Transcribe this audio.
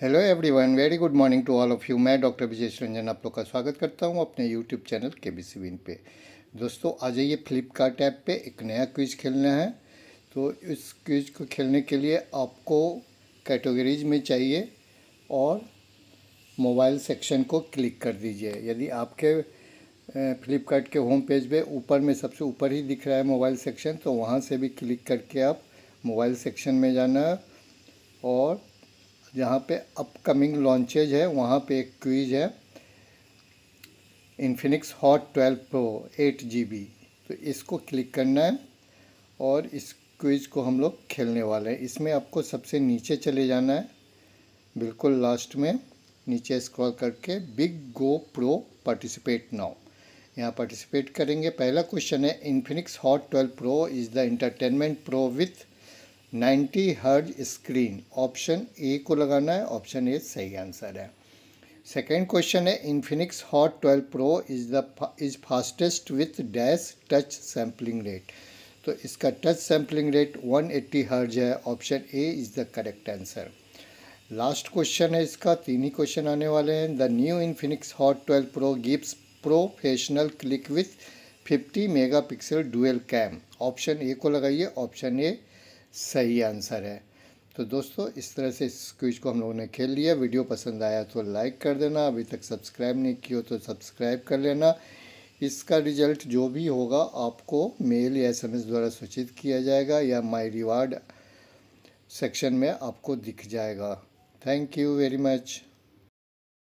hello everyone very good morning to all of you मैं doctor Vijesh Ranjan आप लोग का स्वागत करता हूं अपने यूट्यूब चैनल के बी सी विन पे दोस्तों आ जाइए फ्लिपकार्ट ऐप पे एक नया क्विज खेलना है तो इस क्विज को खेलने के लिए आपको कैटेगरीज में चाहिए और मोबाइल सेक्शन को क्लिक कर दीजिए यदि आपके फ्लिपकार्ट के होम पेज पर ऊपर में सबसे ऊपर ही दिख रहा है मोबाइल सेक्शन तो वहाँ से भी क्लिक करके आप मोबाइल सेक्शन में जाना और जहाँ पे अपकमिंग लॉन्चेज है वहाँ पे एक क्वीज है Infinix hot twelve pro eight G तो इसको क्लिक करना है और इस क्विज को हम लोग खेलने वाले हैं इसमें आपको सबसे नीचे चले जाना है बिल्कुल लास्ट में नीचे स्क्रॉल करके big go pro participate now यहाँ पार्टिसिपेट करेंगे पहला क्वेश्चन है Infinix hot twelve pro is the entertainment pro with ninety hertz screen option A को लगाना है ऑप्शन ए सही आंसर है सेकेंड क्वेश्चन है Infinix hot twelve pro is the is fastest with dash touch sampling rate तो इसका touch sampling rate one eighty hertz है option A is the correct answer last question है इसका तीन ही क्वेश्चन आने वाले हैं the new Infinix hot twelve pro gives professional click with fifty mega pixel dual cam option A को लगाइए ऑप्शन ए सही आंसर है तो दोस्तों इस तरह से इस क्विज को हम लोगों ने खेल लिया वीडियो पसंद आया तो लाइक कर देना अभी तक सब्सक्राइब नहीं किया तो सब्सक्राइब कर लेना इसका रिजल्ट जो भी होगा आपको मेल या एस द्वारा सूचित किया जाएगा या माई रिवार्ड सेक्शन में आपको दिख जाएगा थैंक यू वेरी मच